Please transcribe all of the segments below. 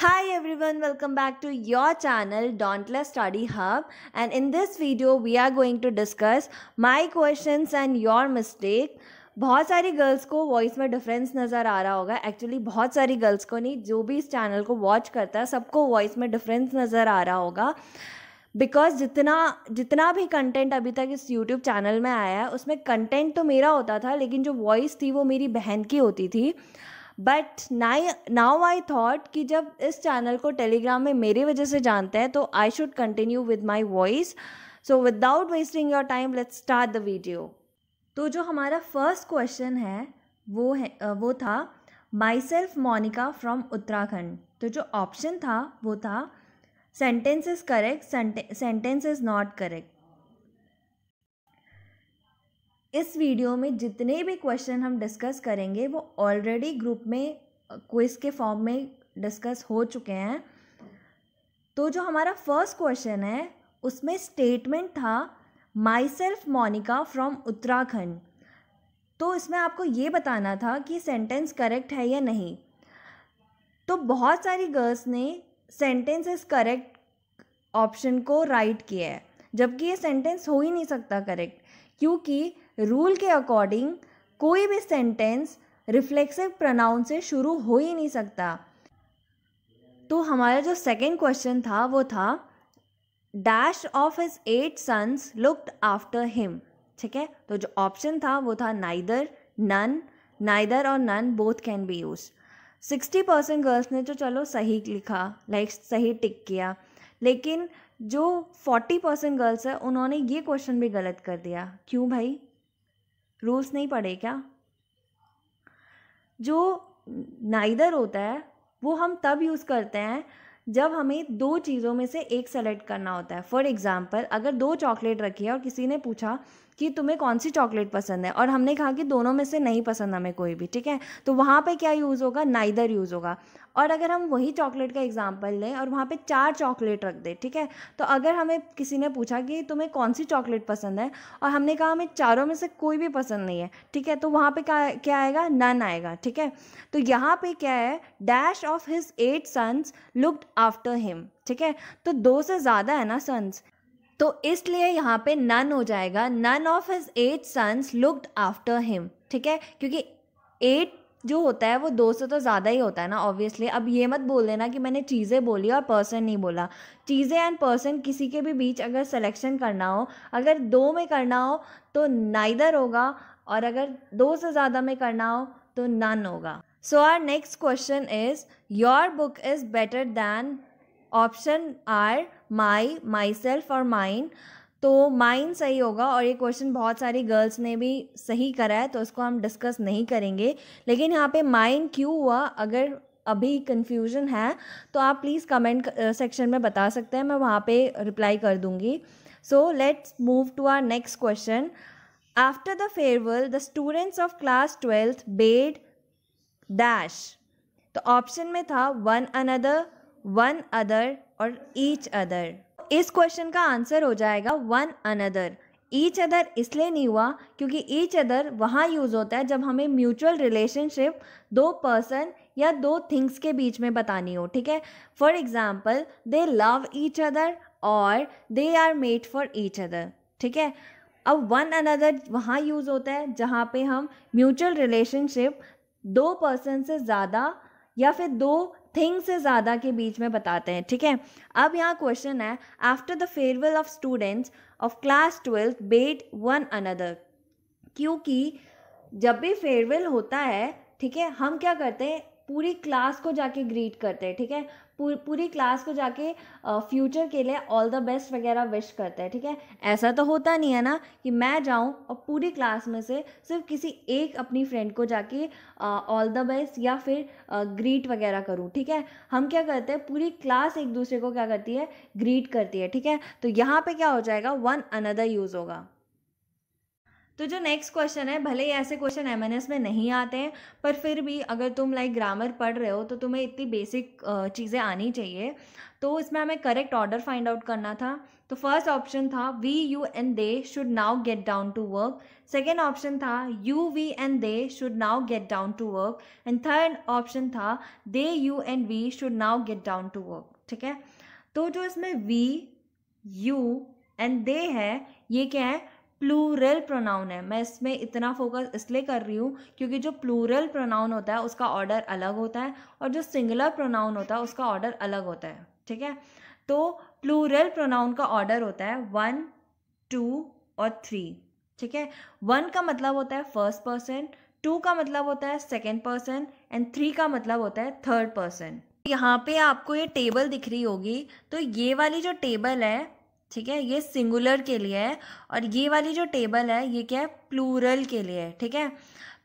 Hi everyone, welcome back to your channel Dauntless Study Hub and in this video we are going to discuss my questions and your mistake बहुत सारी girls को voice में difference नज़र आ रहा होगा actually बहुत सारी girls को नहीं जो भी इस चैनल को वॉच करता है सबको वॉइस में डिफरेंस नज़र आ रहा होगा बिकॉज जितना जितना भी कंटेंट अभी तक इस यूट्यूब चैनल में आया है उसमें कंटेंट तो मेरा होता था लेकिन जो वॉइस थी वो मेरी बहन की होती थी बट नाई नाउ आई थॉट कि जब इस चैनल को टेलीग्राम में मेरी वजह से जानते हैं तो I should continue with my voice so without wasting your time let's start the video तो जो हमारा फर्स्ट क्वेश्चन है वो है वो था myself Monika from Uttarakhand तो जो ऑप्शन था वो था sentence is correct sentence is not correct इस वीडियो में जितने भी क्वेश्चन हम डिस्कस करेंगे वो ऑलरेडी ग्रुप में क्विज के फॉर्म में डिस्कस हो चुके हैं तो जो हमारा फर्स्ट क्वेश्चन है उसमें स्टेटमेंट था myself Monika from Uttarakhand तो इसमें आपको ये बताना था कि सेंटेंस करेक्ट है या नहीं तो बहुत सारी गर्ल्स ने सेंटेंस इज करेक्ट ऑप्शन को राइट किया है जबकि ये सेंटेंस हो ही नहीं सकता करेक्ट क्योंकि रूल के अकॉर्डिंग कोई भी सेंटेंस रिफ्लेक्सिव प्रनाउन से शुरू हो ही नहीं सकता तो हमारा जो सेकेंड क्वेश्चन था वो था dash of his eight sons looked after him ठीक है तो जो ऑप्शन था वो था नाइदर नन नाइदर और none both can be use sixty percent girls ने तो चलो सही लिखा लाइक like, सही टिक किया लेकिन जो फोर्टी परसेंट गर्ल्स है उन्होंने ये क्वेश्चन भी गलत कर दिया क्यों भाई रूल्स नहीं पढ़े क्या जो नाइदर होता है वो हम तब यूज़ करते हैं जब हमें दो चीज़ों में से एक सेलेक्ट करना होता है फॉर एग्ज़ाम्पल अगर दो चॉकलेट रखी है और किसी ने पूछा कि तुम्हें कौन सी चॉकलेट पसंद है और हमने कहा कि दोनों में से नहीं पसंद हमें कोई भी ठीक है तो वहाँ पे क्या यूज़ होगा नाइदर यूज़ होगा और अगर हम वही चॉकलेट का एग्जाम्पल लें और वहाँ पे चार चॉकलेट रख दें ठीक है तो अगर हमें किसी ने पूछा कि तुम्हें कौन सी चॉकलेट पसंद है और हमने कहा हमें चारों में से कोई भी पसंद नहीं है ठीक है तो वहाँ पे क्या क्या आएगा नन आएगा ठीक है तो यहाँ पे क्या है dash of his eight sons looked after him ठीक है तो दो से ज़्यादा है ना सन्स तो इसलिए यहाँ पे नन हो जाएगा none of his eight sons looked after him ठीक है क्योंकि एट जो होता है वो दो से तो ज़्यादा ही होता है ना ऑब्वियसली अब ये मत बोल देना कि मैंने चीज़ें बोली और पर्सन नहीं बोला चीज़ें एंड पर्सन किसी के भी बीच अगर सिलेक्शन करना हो अगर दो में करना हो तो नाइदर होगा और अगर दो से ज़्यादा में करना हो तो नन होगा so our next question is your book is better than option are my my self और माइन तो माइन सही होगा और ये क्वेश्चन बहुत सारी गर्ल्स ने भी सही करा है तो इसको हम डिस्कस नहीं करेंगे लेकिन यहाँ पे माइन क्यों हुआ अगर अभी कन्फ्यूजन है तो आप प्लीज़ कमेंट सेक्शन में बता सकते हैं मैं वहाँ पे रिप्लाई कर दूँगी so let's move to our next question after the farewell the students of class twelfth bade dash तो ऑप्शन में था वन अनदर वन अदर और ईच अदर इस क्वेश्चन का आंसर हो जाएगा वन अनदर ईच अदर इसलिए नहीं हुआ क्योंकि ईच अदर वहाँ यूज़ होता है जब हमें म्यूचुअल रिलेशनशिप दो पर्सन या दो थिंग्स के बीच में बतानी हो ठीक है for example they love each other और they are made for each other ठीक है अब वन अनदर वहाँ यूज़ होता है जहाँ पे हम म्यूचुअल रिलेशनशिप दो पर्सन से ज़्यादा या फिर दो थिंग से ज़्यादा के बीच में बताते हैं ठीक है अब यहाँ क्वेश्चन है after the farewell of students of class twelfth bade one another क्योंकि जब भी फेयरवेल होता है ठीक है हम क्या करते हैं पूरी क्लास को जाके ग्रीट करते हैं ठीक है पूर, पूरी क्लास को जाके फ्यूचर के लिए ऑल द बेस्ट वगैरह विश करते हैं ठीक है ऐसा तो होता नहीं है ना कि मैं जाऊं और पूरी क्लास में से सिर्फ किसी एक अपनी फ्रेंड को जाके ऑल द बेस्ट या फिर ग्रीट वगैरह करूं ठीक है हम क्या करते हैं पूरी क्लास एक दूसरे को क्या करती है ग्रीट करती है ठीक है तो यहाँ पर क्या हो जाएगा वन अनदर यूज़ होगा तो जो नेक्स्ट क्वेश्चन है भले ही ऐसे क्वेश्चन एम में नहीं आते हैं पर फिर भी अगर तुम लाइक ग्रामर पढ़ रहे हो तो तुम्हें इतनी बेसिक चीज़ें आनी चाहिए तो इसमें हमें करेक्ट ऑर्डर फाइंड आउट करना था तो फर्स्ट ऑप्शन था we you and they should now get down to work second option था you we and they should now get down to work and third option था they you and we should now get down to work ठीक है तो जो इसमें we you and दे है ये क्या है प्लूरल प्रोनाउन है मैं इसमें इतना फोकस इसलिए कर रही हूँ क्योंकि जो प्लूरल प्रोनाउन होता है उसका ऑर्डर अलग होता है और जो सिंगुलर प्रोनाउन होता है उसका ऑर्डर अलग होता है ठीक है तो प्लूरल प्रोनाउन का ऑर्डर होता है वन टू और थ्री ठीक है वन का मतलब होता है फर्स्ट पर्सन टू का मतलब होता है सेकेंड पर्सन एंड थ्री का मतलब होता है थर्ड पर्सन यहाँ पे आपको ये टेबल दिख रही होगी तो ये वाली जो टेबल है ठीक है ये सिंगुलर के लिए है और ये वाली जो टेबल है ये क्या है प्लूरल के लिए है ठीक है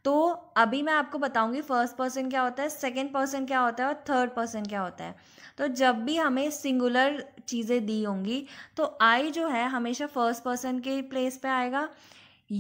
तो अभी मैं आपको बताऊंगी फर्स्ट पर्सन क्या होता है सेकंड पर्सन क्या होता है और थर्ड पर्सन क्या होता है तो जब भी हमें सिंगुलर चीज़ें दी होंगी तो आई जो है हमेशा फर्स्ट पर्सन के प्लेस पे आएगा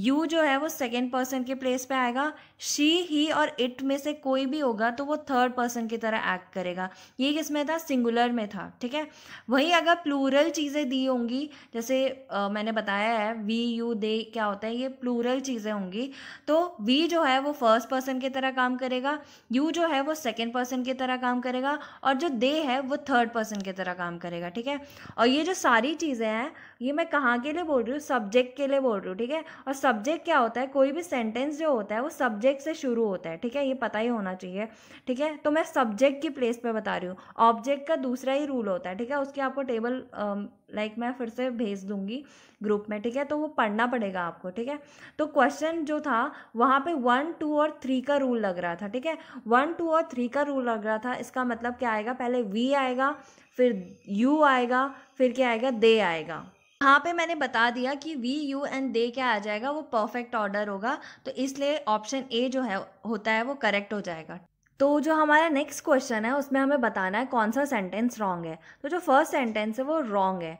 यू जो है वो सेकेंड पर्सन के प्लेस पे आएगा शी ही और इट में से कोई भी होगा तो वो थर्ड पर्सन की तरह एक्ट करेगा ये किस में था सिंगुलर में था ठीक है वहीं अगर प्लूरल चीज़ें दी होंगी जैसे आ, मैंने बताया है वी यू दे क्या होता है ये प्लूरल चीज़ें होंगी तो वी जो है वो फर्स्ट पर्सन की तरह काम करेगा यू जो है वो सेकेंड पर्सन की तरह काम करेगा और जो दे है वो थर्ड पर्सन की तरह काम करेगा ठीक है और ये जो सारी चीज़ें हैं ये मैं कहाँ के लिए बोल रही हूँ सब्जेक्ट के लिए बोल रही हूँ ठीक है और सब्जेक्ट क्या होता है कोई भी सेंटेंस जो होता है वो सब्जेक्ट सब्जेक्ट से शुरू होता है ठीक है ये पता ही होना चाहिए ठीक है तो मैं सब्जेक्ट की प्लेस पे बता रही हूँ ऑब्जेक्ट का दूसरा ही रूल होता है ठीक है उसके आपको टेबल लाइक um, मैं फिर से भेज दूंगी ग्रुप में ठीक है तो वो पढ़ना पड़ेगा आपको ठीक है तो क्वेश्चन जो था वहाँ पे वन टू और थ्री का रूल लग रहा था ठीक है वन टू और थ्री का रूल लग रहा था इसका मतलब क्या आएगा पहले वी आएगा फिर यू आएगा फिर क्या आएगा दे आएगा यहाँ पे मैंने बता दिया कि वी यू एंड दे क्या आ जाएगा वो परफेक्ट ऑर्डर होगा तो इसलिए ऑप्शन ए जो है होता है वो करेक्ट हो जाएगा तो जो हमारा नेक्स्ट क्वेश्चन है उसमें हमें बताना है कौन सा सेंटेंस रॉन्ग है तो जो फर्स्ट सेंटेंस है वो रॉन्ग है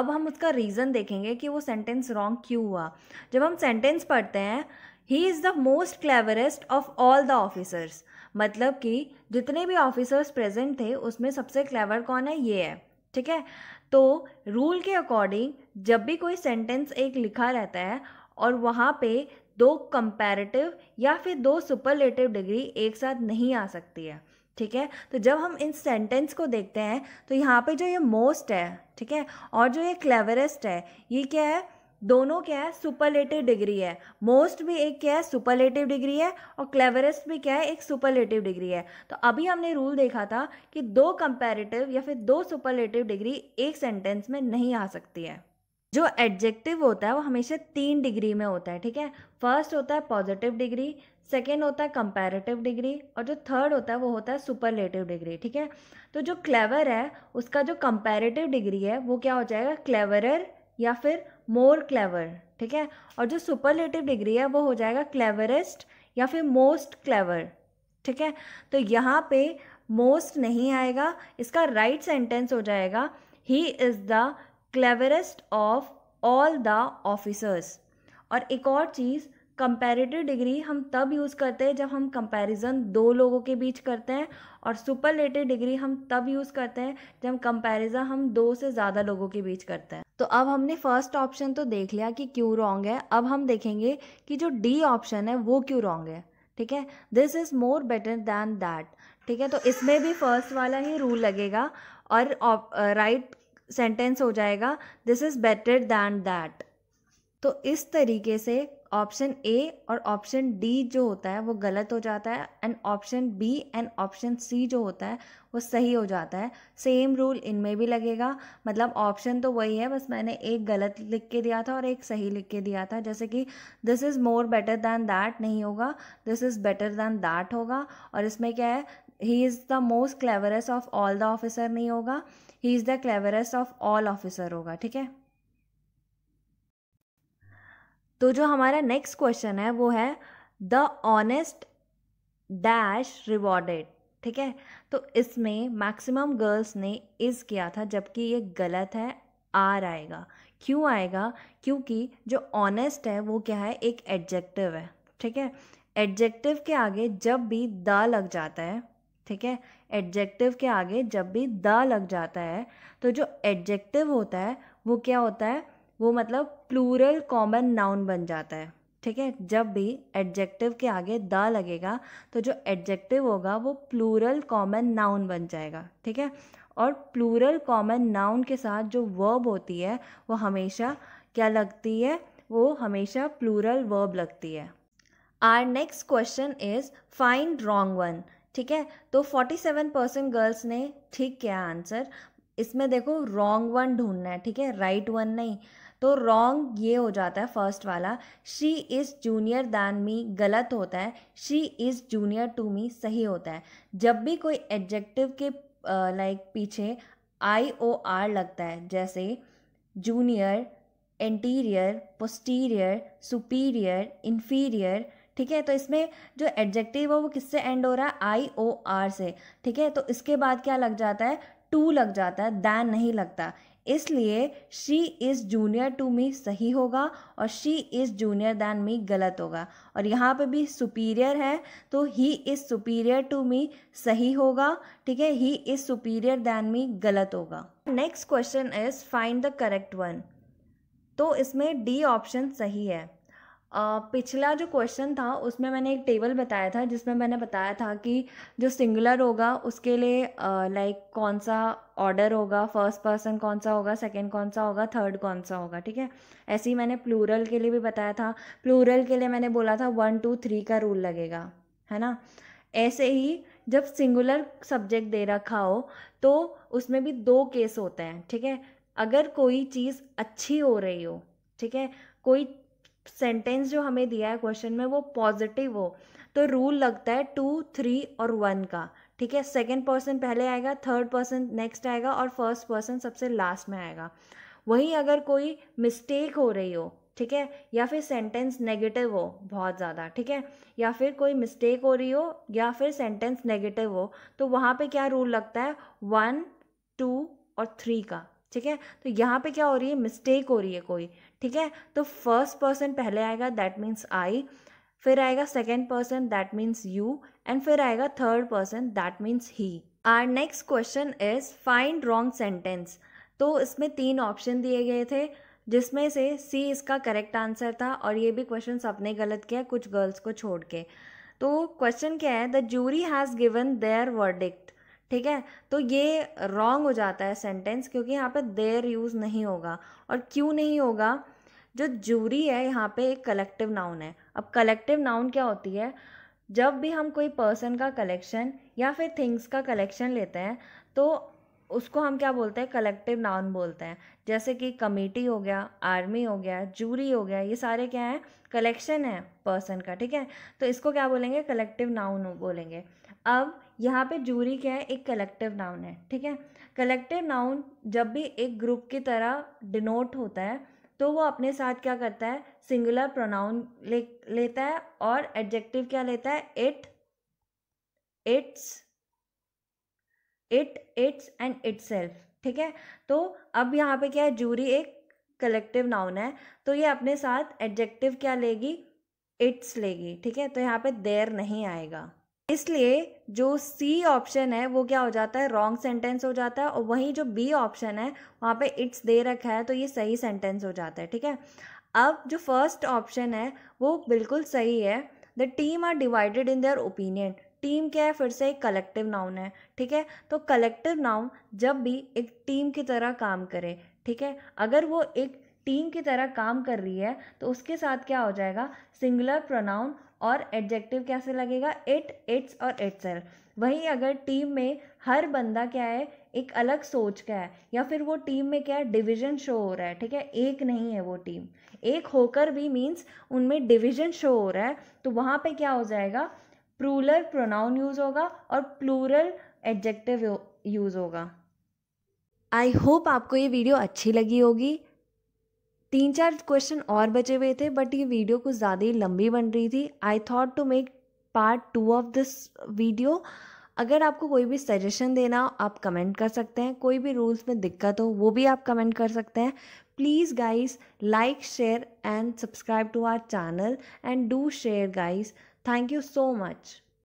अब हम उसका रीज़न देखेंगे कि वो सेंटेंस रॉन्ग क्यों हुआ जब हम सेंटेंस पढ़ते हैं he is the most cleverest of all the officers मतलब कि जितने भी ऑफिसर्स प्रेजेंट थे उसमें सबसे क्लेवर कौन है ये है ठीक है तो रूल के अकॉर्डिंग जब भी कोई सेंटेंस एक लिखा रहता है और वहाँ पे दो कंपैरेटिव या फिर दो सुपरलेटिव डिग्री एक साथ नहीं आ सकती है ठीक है तो जब हम इन सेंटेंस को देखते हैं तो यहाँ पे जो ये मोस्ट है ठीक है और जो ये क्लेवरेस्ट है ये क्या है दोनों क्या है सुपरलेटिव डिग्री है मोस्ट भी एक क्या है सुपरलेटिव डिग्री है और क्लेवरेस्ट भी क्या है एक सुपरलेटिव डिग्री है तो अभी हमने रूल देखा था कि दो कंपेरेटिव या फिर दो सुपरलेटिव डिग्री एक सेंटेंस में नहीं आ सकती है जो एडजेक्टिव होता है वो हमेशा तीन डिग्री में होता है ठीक है फर्स्ट होता है पॉजिटिव डिग्री सेकेंड होता है कंपेरेटिव डिग्री और जो थर्ड होता है वो होता है सुपरलेटिव डिग्री ठीक है तो जो क्लेवर है उसका जो कंपेरेटिव डिग्री है वो क्या हो जाएगा क्लेवरर या फिर मोर क्लेवर ठीक है और जो सुपरलेटिव डिग्री है वो हो जाएगा क्लेवरेस्ट या फिर मोस्ट क्लेवर ठीक है तो यहाँ पे मोस्ट नहीं आएगा इसका राइट right सेंटेंस हो जाएगा he is the cleverest of all the officers और एक और चीज़ कंपेरेटिव डिग्री हम तब यूज़ करते हैं जब हम कंपैरिजन दो लोगों के बीच करते हैं और सुपरलेटिव डिग्री हम तब यूज़ करते हैं जब कंपैरिजन हम दो से ज़्यादा लोगों के बीच करते हैं तो अब हमने फर्स्ट ऑप्शन तो देख लिया कि क्यों रॉन्ग है अब हम देखेंगे कि जो डी ऑप्शन है वो क्यों रॉन्ग है ठीक है this is more better than that ठीक है तो इसमें भी फर्स्ट वाला ही रूल लगेगा और राइट सेंटेंस हो जाएगा this is better than that तो इस तरीके से ऑप्शन ए और ऑप्शन डी जो होता है वो गलत हो जाता है and option B and option C जो होता है वो सही हो जाता है सेम रूल इनमें भी लगेगा मतलब ऑप्शन तो वही है बस मैंने एक गलत लिख के दिया था और एक सही लिख के दिया था जैसे कि this is more better than that नहीं होगा this is better than that होगा और इसमें क्या है he is the most cleverest of all the officer नहीं होगा he is the cleverest of all officer होगा ठीक है तो जो हमारा नेक्स्ट क्वेश्चन है वो है द ऑनेस्ट डैश रिवॉर्डेड ठीक है तो इसमें मैक्सिमम गर्ल्स ने इज़ किया था जबकि ये गलत है आर आएगा क्यों आएगा क्योंकि जो ऑनेस्ट है वो क्या है एक एडजेक्टिव है ठीक है एडजेक्टिव के आगे जब भी द लग जाता है ठीक है एडजेक्टिव के आगे जब भी द लग जाता है तो जो एडजेक्टिव होता है वो क्या होता है वो मतलब प्लूरल कॉमन नाउन बन जाता है ठीक है जब भी एडजेक्टिव के आगे द लगेगा तो जो एडजेक्टिव होगा वो प्लूरल कॉमन नाउन बन जाएगा ठीक है और प्लूरल कॉमन नाउन के साथ जो वर्ब होती है वो हमेशा क्या लगती है वो हमेशा प्लूरल वर्ब लगती है our next question is find wrong one ठीक है तो 47 परसेंट गर्ल्स ने ठीक किया आंसर इसमें देखो रॉन्ग वन ढूंढना है ठीक है राइट वन नहीं तो रॉन्ग ये हो जाता है फर्स्ट वाला she is junior than me गलत होता है she is junior to me सही होता है जब भी कोई एडजेक्टिव के लाइक uh, पीछे आई ओ आर लगता है जैसे junior anterior posterior superior inferior ठीक है तो इसमें जो एडजेक्टिव है वो किससे एंड हो रहा है आई ओ आर से ठीक है तो इसके बाद क्या लग जाता है टू लग जाता है दैन नहीं लगता इसलिए she is junior to me सही होगा और she is junior than me गलत होगा और यहाँ पे भी सुपीरियर है तो he is superior to me सही होगा ठीक है he is superior than me गलत होगा next question is find the correct one तो इसमें डी ऑप्शन सही है पिछला जो क्वेश्चन था उसमें मैंने एक टेबल बताया था जिसमें मैंने बताया था कि जो सिंगुलर होगा उसके लिए लाइक कौन सा ऑर्डर होगा फर्स्ट पर्सन कौन सा होगा सेकंड कौन सा होगा थर्ड कौन सा होगा ठीक है ऐसे ही मैंने प्लूरल के लिए भी बताया था प्लूरल के लिए मैंने बोला था वन टू थ्री का रूल लगेगा है ना ऐसे ही जब सिंगुलर सब्जेक्ट दे रखा हो तो उसमें भी दो केस होते हैं ठीक है अगर कोई चीज़ अच्छी हो रही हो ठीक है कोई सेंटेंस जो हमें दिया है क्वेश्चन में वो पॉजिटिव हो तो रूल लगता है टू थ्री और वन का ठीक है सेकेंड पर्सन पहले आएगा थर्ड पर्सन नेक्स्ट आएगा और फर्स्ट पर्सन सबसे लास्ट में आएगा वहीं अगर कोई मिस्टेक हो रही हो ठीक है या फिर सेंटेंस नेगेटिव हो बहुत ज़्यादा ठीक है या फिर कोई मिस्टेक हो रही हो या फिर सेंटेंस नेगेटिव हो तो वहाँ पे क्या रूल लगता है वन टू और थ्री का ठीक है तो यहाँ पे क्या हो रही है मिस्टेक हो रही है कोई ठीक है तो फर्स्ट पर्सन पहले आएगा दैट मीन्स आई फिर आएगा second person that means you and फिर आएगा third person that means he our next question is find wrong sentence तो इसमें तीन ऑप्शन दिए गए थे जिसमें से सी इसका करेक्ट आंसर था और ये भी क्वेश्चन सबने गलत किया कुछ गर्ल्स को छोड़ के तो क्वेश्चन क्या है the jury has given their verdict ठीक है तो ये रॉन्ग हो जाता है सेंटेंस क्योंकि यहाँ पे देर यूज़ नहीं होगा और क्यों नहीं होगा जो जूरी है यहाँ पे एक कलेक्टिव नाउन है अब कलेक्टिव नाउन क्या होती है जब भी हम कोई पर्सन का कलेक्शन या फिर थिंग्स का कलेक्शन लेते हैं तो उसको हम क्या बोलते हैं कलेक्टिव नाउन बोलते हैं जैसे कि कमेटी हो गया आर्मी हो गया जूरी हो गया ये सारे क्या हैं कलेक्शन है पर्सन का ठीक है तो इसको क्या बोलेंगे कलेक्टिव नाउन बोलेंगे अब यहाँ पे जूरी क्या है एक कलेक्टिव नाउन है ठीक है कलेक्टिव नाउन जब भी एक ग्रुप की तरह डिनोट होता है तो वो अपने साथ क्या करता है सिंगुलर प्रोनाउन ले लेता है और एडजेक्टिव क्या लेता है it its it its and its ठीक है तो अब यहाँ पे क्या है जूरी एक कलेक्टिव नाउन है तो ये अपने साथ एडजेक्टिव क्या लेगी इट्स लेगी ठीक है तो यहाँ पे देर नहीं आएगा इसलिए जो सी ऑप्शन है वो क्या हो जाता है रॉन्ग सेंटेंस हो जाता है और वहीं जो बी ऑप्शन है वहाँ पे इट्स दे रखा है तो ये सही सेंटेंस हो जाता है ठीक है अब जो फर्स्ट ऑप्शन है वो बिल्कुल सही है the team are divided in their opinion team क्या है फिर से एक कलेक्टिव नाउन है ठीक है तो कलेक्टिव नाउन जब भी एक टीम की तरह काम करे ठीक है अगर वो एक टीम की तरह काम कर रही है तो उसके साथ क्या हो जाएगा सिंगुलर प्रोनाउन और एडजेक्टिव कैसे लगेगा इट इट्स और इट्स एल वहीं अगर टीम में हर बंदा क्या है एक अलग सोच का है या फिर वो टीम में क्या है डिविज़न शो हो रहा है ठीक है एक नहीं है वो टीम एक होकर भी मीन्स उनमें डिविजन शो हो रहा है तो वहाँ पे क्या हो जाएगा प्रूलर प्रोनाउन यूज़ होगा और प्लूरल एडजेक्टिव यूज़ होगा आई होप आपको ये वीडियो अच्छी लगी होगी तीन चार क्वेश्चन और बचे हुए थे बट ये वीडियो कुछ ज़्यादा ही लंबी बन रही थी I thought to make part two of this video अगर आपको कोई भी सजेशन देना हो आप कमेंट कर सकते हैं कोई भी रूल्स में दिक्कत हो वो भी आप कमेंट कर सकते हैं please guys like share and subscribe to our channel and do share guys thank you so much